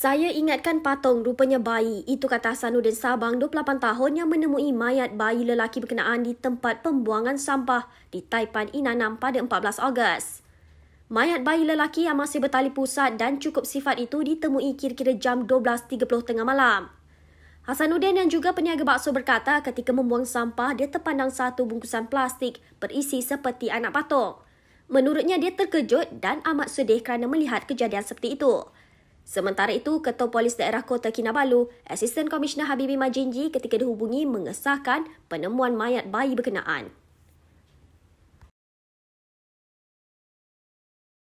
Saya ingatkan patung rupanya bayi, itu kata Hasanuddin Sabang, 28 tahun yang menemui mayat bayi lelaki berkenaan di tempat pembuangan sampah di Taipan Inanam pada 14 Ogos. Mayat bayi lelaki yang masih bertali pusat dan cukup sifat itu ditemui kira-kira jam 12.30 tengah malam. Hasanuddin yang juga peniaga bakso berkata ketika membuang sampah, dia terpandang satu bungkusan plastik berisi seperti anak patung. Menurutnya dia terkejut dan amat sedih kerana melihat kejadian seperti itu. Sementara itu, Ketua Polis Daerah Kota Kinabalu, asisten komisioner Habibie Majinji ketika dihubungi mengesahkan penemuan mayat bayi berkenaan.